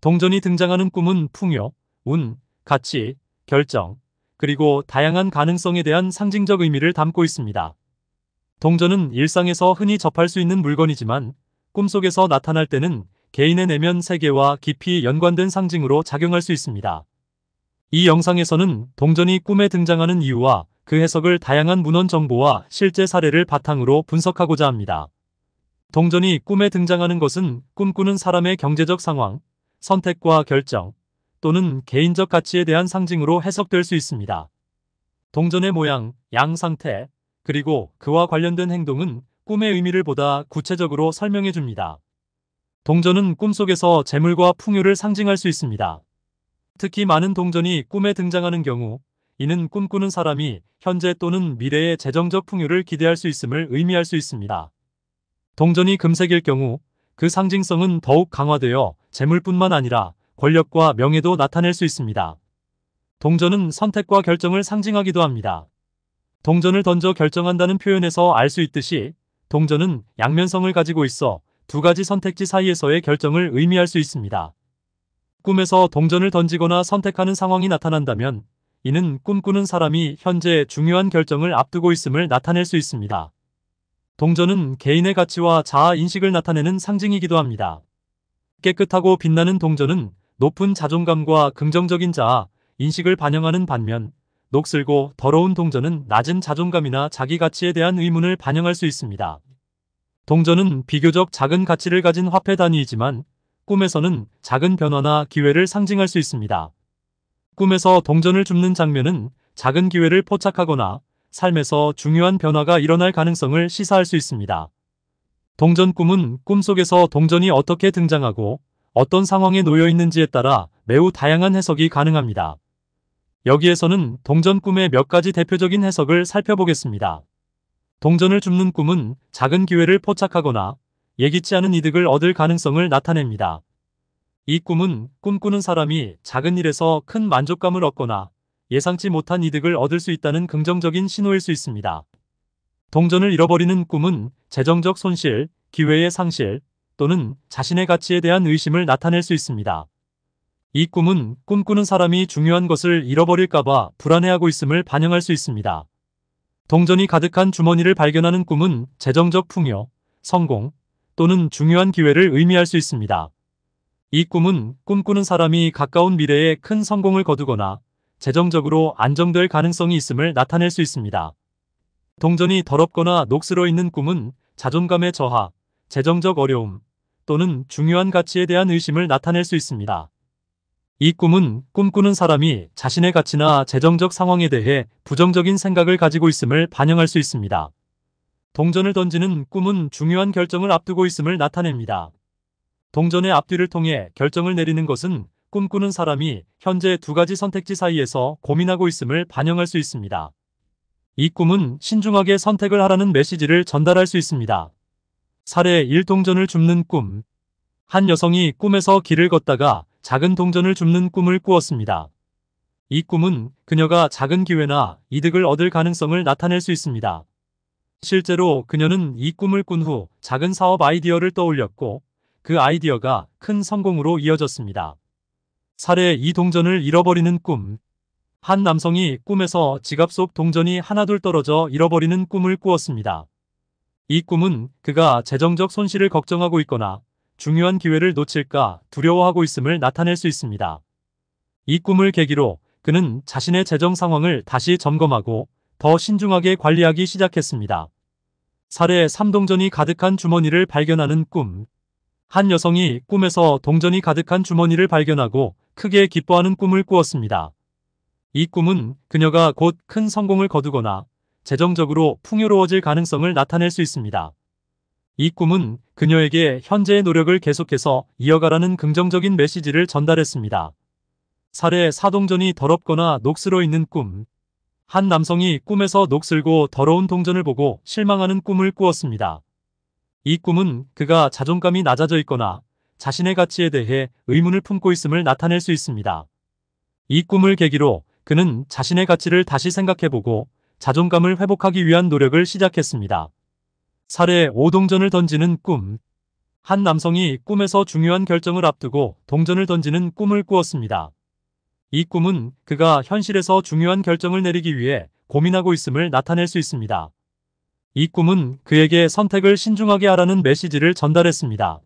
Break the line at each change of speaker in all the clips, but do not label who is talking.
동전이 등장하는 꿈은 풍요, 운, 가치, 결정, 그리고 다양한 가능성에 대한 상징적 의미를 담고 있습니다. 동전은 일상에서 흔히 접할 수 있는 물건이지만 꿈속에서 나타날 때는 개인의 내면 세계와 깊이 연관된 상징으로 작용할 수 있습니다. 이 영상에서는 동전이 꿈에 등장하는 이유와 그 해석을 다양한 문헌 정보와 실제 사례를 바탕으로 분석하고자 합니다. 동전이 꿈에 등장하는 것은 꿈꾸는 사람의 경제적 상황, 선택과 결정 또는 개인적 가치에 대한 상징으로 해석될 수 있습니다. 동전의 모양, 양 상태, 그리고 그와 관련된 행동은 꿈의 의미를 보다 구체적으로 설명해 줍니다. 동전은 꿈속에서 재물과 풍요를 상징할 수 있습니다. 특히 많은 동전이 꿈에 등장하는 경우 이는 꿈꾸는 사람이 현재 또는 미래의 재정적 풍요를 기대할 수 있음을 의미할 수 있습니다. 동전이 금색일 경우 그 상징성은 더욱 강화되어 재물뿐만 아니라 권력과 명예도 나타낼 수 있습니다. 동전은 선택과 결정을 상징하기도 합니다. 동전을 던져 결정한다는 표현에서 알 수 있듯이 동전은 양면성을 가지고 있어 두 가지 선택지 사이에서의 결정을 의미할 수 있습니다. 꿈에서 동전을 던지거나 선택하는 상황이 나타난다면 이는 꿈꾸는 사람이 현재 중요한 결정을 앞두고 있음을 나타낼 수 있습니다. 동전은 개인의 가치와 자아인식을 나타내는 상징이기도 합니다. 깨끗하고 빛나는 동전은 높은 자존감과 긍정적인 자아, 인식을 반영하는 반면 녹슬고 더러운 동전은 낮은 자존감이나 자기 가치에 대한 의문을 반영할 수 있습니다. 동전은 비교적 작은 가치를 가진 화폐 단위이지만 꿈에서는 작은 변화나 기회를 상징할 수 있습니다. 꿈에서 동전을 줍는 장면은 작은 기회를 포착하거나 삶에서 중요한 변화가 일어날 가능성을 시사할 수 있습니다. 동전 꿈은 꿈속에서 동전이 어떻게 등장하고 어떤 상황에 놓여 있는지에 따라 매우 다양한 해석이 가능합니다. 여기에서는 동전 꿈의 몇 가지 대표적인 해석을 살펴보겠습니다. 동전을 줍는 꿈은 작은 기회를 포착하거나 예기치 않은 이득을 얻을 가능성을 나타냅니다. 이 꿈은 꿈꾸는 사람이 작은 일에서 큰 만족감을 얻거나 예상치 못한 이득을 얻을 수 있다는 긍정적인 신호일 수 있습니다. 동전을 잃어버리는 꿈은 재정적 손실, 기회의 상실 또는 자신의 가치에 대한 의심을 나타낼 수 있습니다. 이 꿈은 꿈꾸는 사람이 중요한 것을 잃어버릴까봐 불안해하고 있음을 반영할 수 있습니다. 동전이 가득한 주머니를 발견하는 꿈은 재정적 풍요, 성공 또는 중요한 기회를 의미할 수 있습니다. 이 꿈은 꿈꾸는 사람이 가까운 미래에 큰 성공을 거두거나 재정적으로 안정될 가능성이 있음을 나타낼 수 있습니다. 동전이 더럽거나 녹슬어 있는 꿈은 자존감의 저하, 재정적 어려움 또는 중요한 가치에 대한 의심을 나타낼 수 있습니다. 이 꿈은 꿈꾸는 사람이 자신의 가치나 재정적 상황에 대해 부정적인 생각을 가지고 있음을 반영할 수 있습니다. 동전을 던지는 꿈은 중요한 결정을 앞두고 있음을 나타냅니다. 동전의 앞뒤를 통해 결정을 내리는 것은 꿈꾸는 사람이 현재 두 가지 선택지 사이에서 고민하고 있음을 반영할 수 있습니다. 이 꿈은 신중하게 선택을 하라는 메시지를 전달할 수 있습니다. 사례 1 동전을 줍는 꿈. 한 여성이 꿈에서 길을 걷다가 작은 동전을 줍는 꿈을 꾸었습니다. 이 꿈은 그녀가 작은 기회나 이득을 얻을 가능성을 나타낼 수 있습니다. 실제로 그녀는 이 꿈을 꾼 후 작은 사업 아이디어를 떠올렸고 그 아이디어가 큰 성공으로 이어졌습니다. 사례 2 동전을 잃어버리는 꿈. 한 남성이 꿈에서 지갑 속 동전이 하나둘 떨어져 잃어버리는 꿈을 꾸었습니다. 이 꿈은 그가 재정적 손실을 걱정하고 있거나 중요한 기회를 놓칠까 두려워하고 있음을 나타낼 수 있습니다. 이 꿈을 계기로 그는 자신의 재정 상황을 다시 점검하고 더 신중하게 관리하기 시작했습니다. 사례 3동전이 가득한 주머니를 발견하는 꿈. 한 여성이 꿈에서 동전이 가득한 주머니를 발견하고 크게 기뻐하는 꿈을 꾸었습니다. 이 꿈은 그녀가 곧 큰 성공을 거두거나 재정적으로 풍요로워질 가능성을 나타낼 수 있습니다. 이 꿈은 그녀에게 현재의 노력을 계속해서 이어가라는 긍정적인 메시지를 전달했습니다. 살해 사동전이 더럽거나 녹슬어 있는 꿈. 한 남성이 꿈에서 녹슬고 더러운 동전을 보고 실망하는 꿈을 꾸었습니다. 이 꿈은 그가 자존감이 낮아져 있거나 자신의 가치에 대해 의문을 품고 있음을 나타낼 수 있습니다. 이 꿈을 계기로 그는 자신의 가치를 다시 생각해보고 자존감을 회복하기 위한 노력을 시작했습니다. 사례 5동전을 던지는 꿈 한 남성이 꿈에서 중요한 결정을 앞두고 동전을 던지는 꿈을 꾸었습니다. 이 꿈은 그가 현실에서 중요한 결정을 내리기 위해 고민하고 있음을 나타낼 수 있습니다. 이 꿈은 그에게 선택을 신중하게 하라는 메시지를 전달했습니다.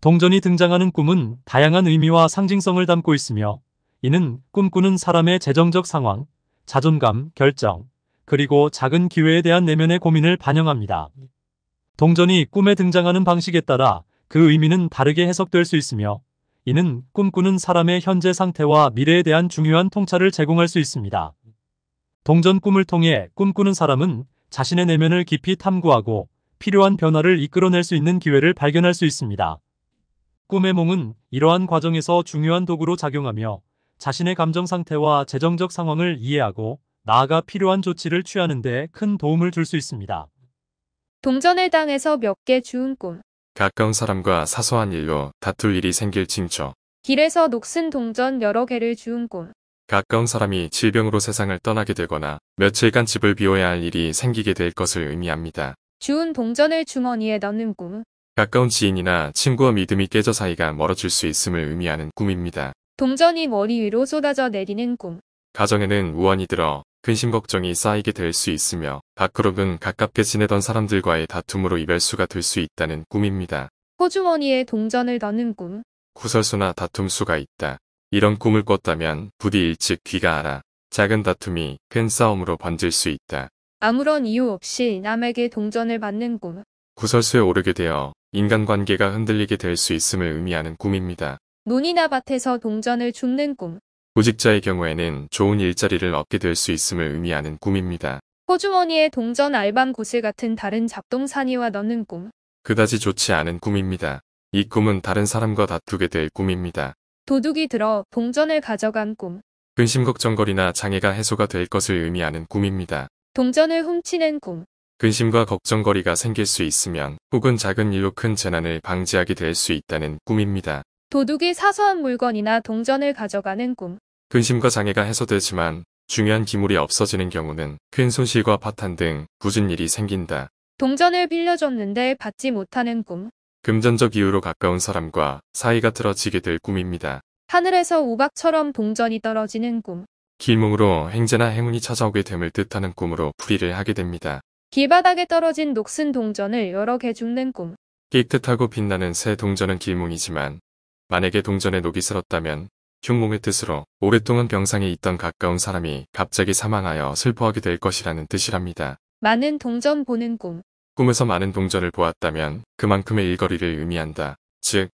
동전이 등장하는 꿈은 다양한 의미와 상징성을 담고 있으며 이는 꿈꾸는 사람의 재정적 상황, 자존감, 결정, 그리고 작은 기회에 대한 내면의 고민을 반영합니다. 동전이 꿈에 등장하는 방식에 따라 그 의미는 다르게 해석될 수 있으며 이는 꿈꾸는 사람의 현재 상태와 미래에 대한 중요한 통찰을 제공할 수 있습니다. 동전 꿈을 통해 꿈꾸는 사람은 자신의 내면을 깊이 탐구하고 필요한 변화를 이끌어낼 수 있는 기회를 발견할 수 있습니다. 꿈의 몽은 이러한 과정에서 중요한 도구로 작용하며 자신의 감정 상태와 재정적 상황을 이해하고 나아가 필요한 조치를 취하는 데 큰 도움을 줄 수 있습니다.
동전을 당해서 몇 개 주운 꿈.
가까운 사람과 사소한 일로 다툴 일이 생길 징조.
길에서 녹슨 동전 여러 개를 주운 꿈.
가까운 사람이 질병으로 세상을 떠나게 되거나 며칠간 집을 비워야 할 일이 생기게 될 것을 의미합니다.
주운 동전을 주머니에 넣는 꿈.
가까운 지인이나 친구와 믿음이 깨져 사이가 멀어질 수 있음을 의미하는 꿈입니다.
동전이 머리 위로 쏟아져 내리는 꿈.
가정에는 우환이 들어 근심 걱정이 쌓이게 될 수 있으며 밖으로는 가깝게 지내던 사람들과의 다툼으로 이별수가 될 수 있다는 꿈입니다.
호주머니에 동전을 넣는 꿈.
구설수나 다툼수가 있다. 이런 꿈을 꿨다면 부디 일찍 귀가 알아. 작은 다툼이 큰 싸움으로 번질 수 있다.
아무런 이유 없이 남에게 동전을 받는 꿈.
구설수에 오르게 되어 인간관계가 흔들리게 될 수 있음을 의미하는 꿈입니다.
논이나 밭에서 동전을 줍는 꿈.
구직자의 경우에는 좋은 일자리를 얻게 될 수 있음을 의미하는 꿈입니다.
호주머니에 동전 알밤 구슬 같은 다른 잡동사니와 넣는 꿈.
그다지 좋지 않은 꿈입니다. 이 꿈은 다른 사람과 다투게 될 꿈입니다.
도둑이 들어 동전을 가져간 꿈.
근심 걱정거리나 장애가 해소가 될 것을 의미하는 꿈입니다.
동전을 훔치는 꿈.
근심과 걱정거리가 생길 수 있으면 혹은 작은 일로 큰 재난을 방지하게 될 수 있다는 꿈입니다.
도둑이 사소한 물건이나 동전을 가져가는 꿈.
근심과 장애가 해소되지만 중요한 기물이 없어지는 경우는 큰 손실과 파탄 등 굳은 일이 생긴다.
동전을 빌려줬는데 받지 못하는 꿈.
금전적 이유로 가까운 사람과 사이가 틀어지게 될 꿈입니다.
하늘에서 우박처럼 동전이 떨어지는 꿈.
길몽으로 행제나 행운이 찾아오게 됨을 뜻하는 꿈으로 풀이를 하게 됩니다.
길바닥에 떨어진 녹슨 동전을 여러 개죽는 꿈.
깨끗하고 빛나는 새 동전은 길몽이지만 만약에 동전에 녹이 슬었다면 흉몽의 뜻으로 오랫동안 병상에 있던 가까운 사람이 갑자기 사망하여 슬퍼하게 될 것이라는 뜻이랍니다.
많은 동전 보는 꿈.
꿈에서 많은 동전을 보았다면 그만큼의 일거리를 의미한다. 즉,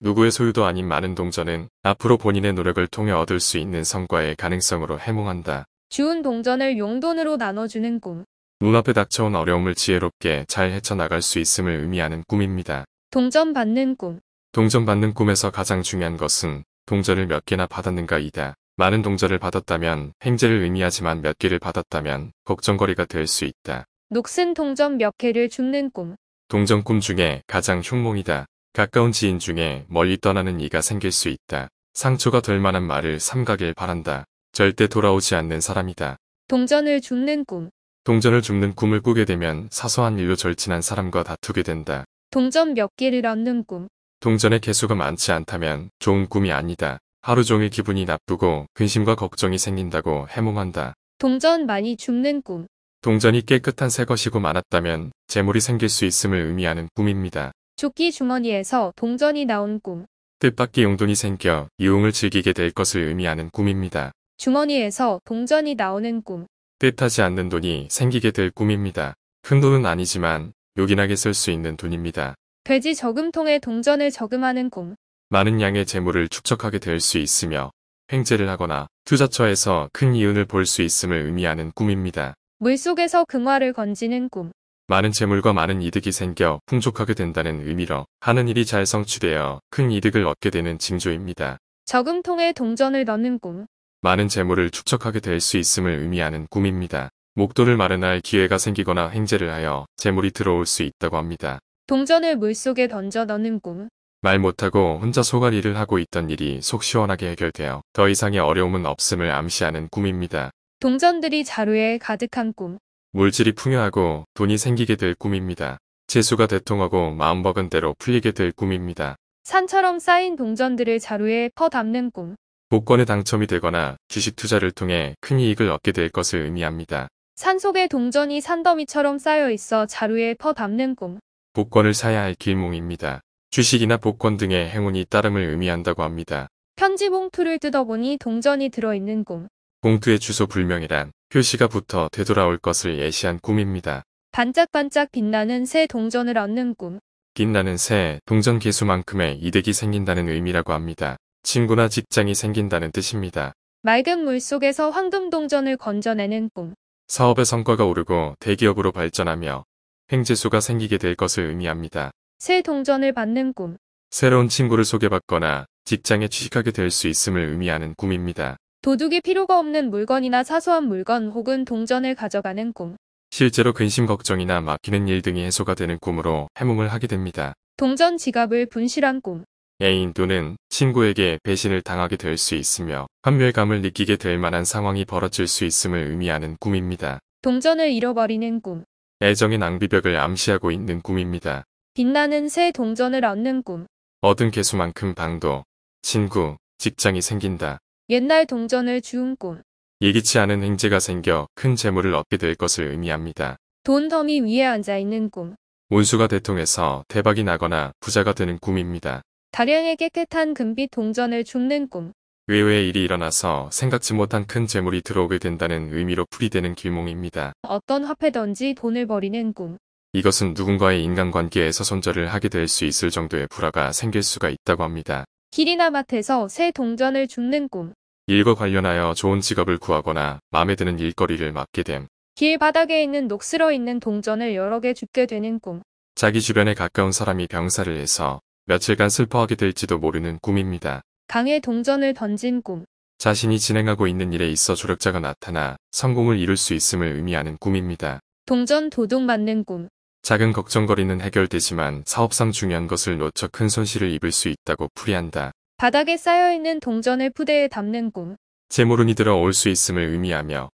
누구의 소유도 아닌 많은 동전은 앞으로 본인의 노력을 통해 얻을 수 있는 성과의 가능성으로 해몽한다.
주운 동전을 용돈으로 나눠주는 꿈.
눈앞에 닥쳐온 어려움을 지혜롭게 잘 헤쳐나갈 수 있음을 의미하는 꿈입니다.
동전 받는 꿈
동전 받는 꿈에서 가장 중요한 것은 동전을 몇 개나 받았는가이다. 많은 동전을 받았다면 행제를 의미하지만 몇 개를 받았다면 걱정거리가 될 수 있다.
녹슨 동전 몇 개를 줍는 꿈
동전 꿈 중에 가장 흉몽이다. 가까운 지인 중에 멀리 떠나는 이가 생길 수 있다. 상처가 될 만한 말을 삼가길 바란다. 절대 돌아오지 않는 사람이다.
동전을 줍는 꿈
동전을 줍는 꿈을 꾸게 되면 사소한 일로 절친한 사람과 다투게 된다.
동전 몇 개를 얻는 꿈.
동전의 개수가 많지 않다면 좋은 꿈이 아니다. 하루 종일 기분이 나쁘고 근심과 걱정이 생긴다고 해몽한다.
동전 많이 줍는 꿈.
동전이 깨끗한 새 것이고 많았다면 재물이 생길 수 있음을 의미하는 꿈입니다.
조끼 주머니에서 동전이 나온 꿈.
뜻밖의 용돈이 생겨 이용을 즐기게 될 것을 의미하는 꿈입니다.
주머니에서 동전이 나오는 꿈.
투입하지 않는 돈이 생기게 될 꿈입니다. 큰 돈은 아니지만 요긴하게 쓸 수 있는 돈입니다.
돼지 저금통에 동전을 저금하는 꿈.
많은 양의 재물을 축적하게 될 수 있으며 횡재를 하거나 투자처에서 큰 이윤을 볼 수 있음을 의미하는 꿈입니다.
물속에서 금화를 건지는 꿈.
많은 재물과 많은 이득이 생겨 풍족하게 된다는 의미로 하는 일이 잘 성취되어 큰 이득을 얻게 되는 징조입니다.
저금통에 동전을 넣는 꿈.
많은 재물을 축적하게 될 수 있음을 의미하는 꿈입니다. 목돈을 마련할 기회가 생기거나 행제를 하여 재물이 들어올 수 있다고 합니다.
동전을 물속에 던져 넣는 꿈.
말 못하고 혼자 소갈일을 하고 있던 일이 속 시원하게 해결되어 더 이상의 어려움은 없음을 암시하는 꿈입니다.
동전들이 자루에 가득한 꿈.
물질이 풍요하고 돈이 생기게 될 꿈입니다. 재수가 대통하고 마음먹은 대로 풀리게 될 꿈입니다.
산처럼 쌓인 동전들을 자루에 퍼 담는 꿈.
복권에 당첨이 되거나 주식 투자를 통해 큰 이익을 얻게 될 것을 의미합니다.
산속에 동전이 산더미처럼 쌓여 있어 자루에 퍼담는 꿈.
복권을 사야 할 길몽입니다. 주식이나 복권 등의 행운이 따름을 의미한다고 합니다.
편지 봉투를 뜯어보니 동전이 들어있는 꿈.
봉투의 주소 불명이란 표시가 붙어 되돌아올 것을 예시한 꿈입니다.
반짝반짝 빛나는 새 동전을 얻는 꿈.
빛나는 새 동전 개수만큼의 이득이 생긴다는 의미라고 합니다. 친구나 직장이 생긴다는 뜻입니다.
맑은 물 속에서 황금 동전을 건져내는 꿈.
사업의 성과가 오르고 대기업으로 발전하며 횡재수가 생기게 될 것을 의미합니다.
새 동전을 받는 꿈.
새로운 친구를 소개받거나 직장에 취직하게 될 수 있음을 의미하는 꿈입니다.
도둑이 필요가 없는 물건이나 사소한 물건 혹은 동전을 가져가는 꿈.
실제로 근심 걱정이나 막히는일 등이 해소가 되는 꿈으로 해몽을 하게 됩니다.
동전 지갑을 분실한 꿈.
애인 또는 친구에게 배신을 당하게 될 수 있으며 환멸감을 느끼게 될 만한 상황이 벌어질 수 있음을 의미하는 꿈입니다.
동전을 잃어버리는 꿈.
애정의 낭비벽을 암시하고 있는 꿈입니다.
빛나는 새 동전을 얻는 꿈.
얻은 개수만큼 방도, 친구, 직장이 생긴다.
옛날 동전을 주운 꿈.
예기치 않은 행제가 생겨 큰 재물을 얻게 될 것을 의미합니다.
돈 더미 위에 앉아있는 꿈.
운수가 대통해서 대박이 나거나 부자가 되는 꿈입니다.
다량의 깨끗한 금빛 동전을 줍는 꿈.
의외의 일이 일어나서 생각지 못한 큰 재물이 들어오게 된다는 의미로 풀이되는 길몽입니다.
어떤 화폐든지 돈을 버리는 꿈.
이것은 누군가의 인간관계에서 손절을 하게 될 수 있을 정도의 불화가 생길 수가 있다고 합니다.
길이나 마트에서 새 동전을 줍는 꿈.
일과 관련하여 좋은 직업을 구하거나 마음에 드는 일거리를 맡게 됨.
길 바닥에 있는 녹슬어 있는 동전을 여러 개 줍게 되는 꿈.
자기 주변에 가까운 사람이 병사를 해서 며칠간 슬퍼하게 될지도 모르는 꿈입니다.
강에 동전을 던진 꿈.
자신이 진행하고 있는 일에 있어 조력자가 나타나 성공을 이룰 수 있음을 의미하는 꿈입니다.
동전 도둑 맞는 꿈.
작은 걱정거리는 해결되지만 사업상 중요한 것을 놓쳐 큰 손실을 입을 수 있다고 풀이한다.
바닥에 쌓여있는 동전을 푸대에 담는 꿈.
재물운이 들어올 수 있음을 의미하며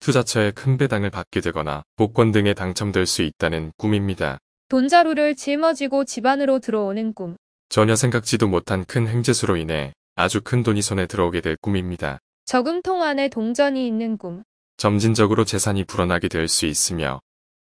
투자처에큰 배당을 받게 되거나 복권 등에 당첨될 수 있다는 꿈입니다.
돈자루를 짊어지고 집 안으로 들어오는 꿈.
전혀 생각지도 못한 큰 횡재수로 인해 아주 큰 돈이 손에 들어오게 될 꿈입니다.
저금통 안에 동전이 있는 꿈.
점진적으로 재산이 불어나게 될 수 있으며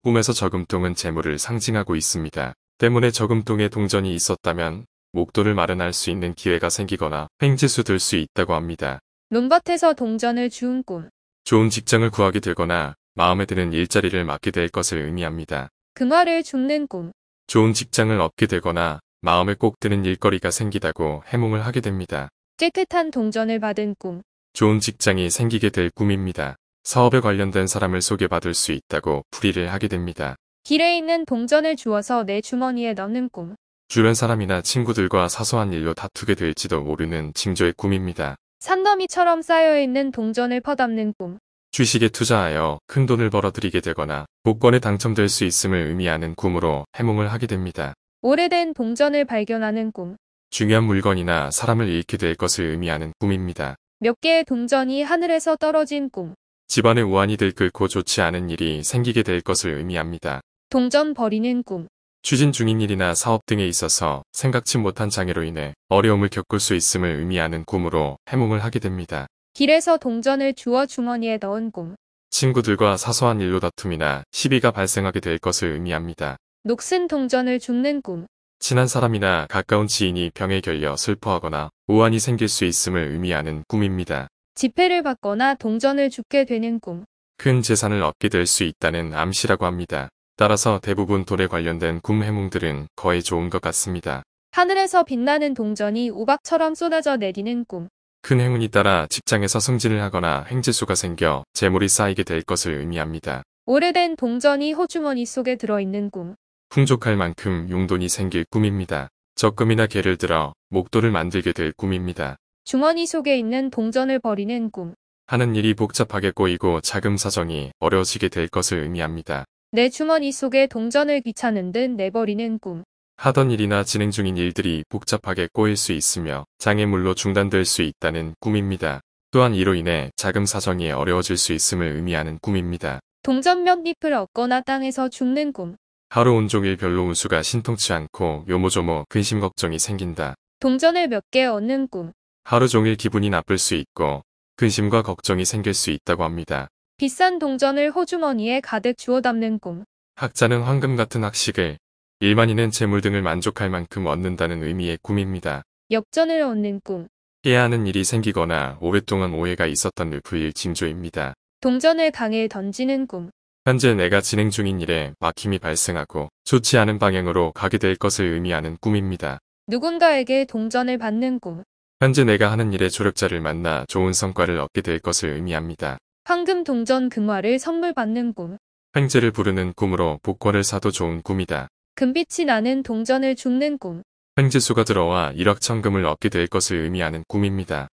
꿈에서 저금통은 재물을 상징하고 있습니다. 때문에 저금통에 동전이 있었다면 목돈을 마련할 수 있는 기회가 생기거나 횡재수 될 수 있다고 합니다.
논밭에서 동전을 주운 꿈.
좋은 직장을 구하게 되거나 마음에 드는 일자리를 맡게 될 것을 의미합니다.
금화를 그 줍는 꿈.
좋은 직장을 얻게 되거나 마음에 꼭 드는 일거리가 생기다고 해몽을 하게 됩니다.
깨끗한 동전을 받은 꿈.
좋은 직장이 생기게 될 꿈입니다. 사업에 관련된 사람을 소개받을 수 있다고 풀이를 하게 됩니다.
길에 있는 동전을 주워서 내 주머니에 넣는 꿈.
주변 사람이나 친구들과 사소한 일로 다투게 될지도 모르는 징조의 꿈입니다.
산더미처럼 쌓여있는 동전을 퍼담는 꿈.
주식에 투자하여 큰 돈을 벌어들이게 되거나 복권에 당첨될 수 있음을 의미하는 꿈으로 해몽을 하게 됩니다.
오래된 동전을 발견하는 꿈.
중요한 물건이나 사람을 잃게 될 것을 의미하는 꿈입니다.
몇 개의 동전이 하늘에서 떨어진 꿈.
집안의 우환이 들끓고 그 좋지 않은 일이 생기게 될 것을 의미합니다.
동전 버리는 꿈.
추진 중인 일이나 사업 등에 있어서 생각치 못한 장애로 인해 어려움을 겪을 수 있음을 의미하는 꿈으로 해몽을 하게 됩니다.
길에서 동전을 주워 주머니에 넣은 꿈.
친구들과 사소한 일로 다툼이나 시비가 발생하게 될 것을 의미합니다.
녹슨 동전을 줍는 꿈.
친한 사람이나 가까운 지인이 병에 걸려 슬퍼하거나 우환이 생길 수 있음을 의미하는 꿈입니다.
지폐를 받거나 동전을 줍게 되는 꿈.
큰 재산을 얻게 될 수 있다는 암시라고 합니다. 따라서 대부분 돌에 관련된 꿈 해몽들은 거의 좋은 것 같습니다.
하늘에서 빛나는 동전이 우박처럼 쏟아져 내리는 꿈.
큰 행운이 따라 직장에서 승진을 하거나 행지수가 생겨 재물이 쌓이게 될 것을 의미합니다.
오래된 동전이 호주머니 속에 들어있는 꿈.
풍족할 만큼 용돈이 생길 꿈입니다. 적금이나 개를 들어 목돈을 만들게 될 꿈입니다.
주머니 속에 있는 동전을 버리는 꿈.
하는 일이 복잡하게 꼬이고 자금 사정이 어려워지게 될 것을 의미합니다.
내 주머니 속에 동전을 귀찮은 듯 내버리는 꿈.
하던 일이나 진행 중인 일들이 복잡하게 꼬일 수 있으며 장애물로 중단될 수 있다는 꿈입니다. 또한 이로 인해 자금 사정이 어려워질 수 있음을 의미하는 꿈입니다.
동전몇 잎을 얻거나 땅에서 죽는 꿈.
하루 온종일 별로 운수가 신통치 않고 요모조모 근심 걱정이 생긴다.
동전을 몇 개 얻는 꿈.
하루 종일 기분이 나쁠 수 있고 근심과 걱정이 생길 수 있다고 합니다.
비싼 동전을 호주머니에 가득 주워 담는 꿈.
학자는 황금 같은 학식을 일만인은 재물 등을 만족할 만큼 얻는다는 의미의 꿈입니다.
역전을 얻는 꿈.
해야 하는 일이 생기거나 오랫동안 오해가 있었던 불일 징조입니다.
동전을 강에 던지는 꿈.
현재 내가 진행 중인 일에 막힘이 발생하고 좋지 않은 방향으로 가게 될 것을 의미하는 꿈입니다.
누군가에게 동전을 받는 꿈.
현재 내가 하는 일에 조력자를 만나 좋은 성과를 얻게 될 것을 의미합니다.
황금 동전 금화를 선물 받는 꿈.
횡재를 부르는 꿈으로 복권을 사도 좋은 꿈이다.
금빛이 나는 동전을 줍는 꿈.
횡지수가 들어와 일확천금을 얻게 될 것을 의미하는 꿈입니다.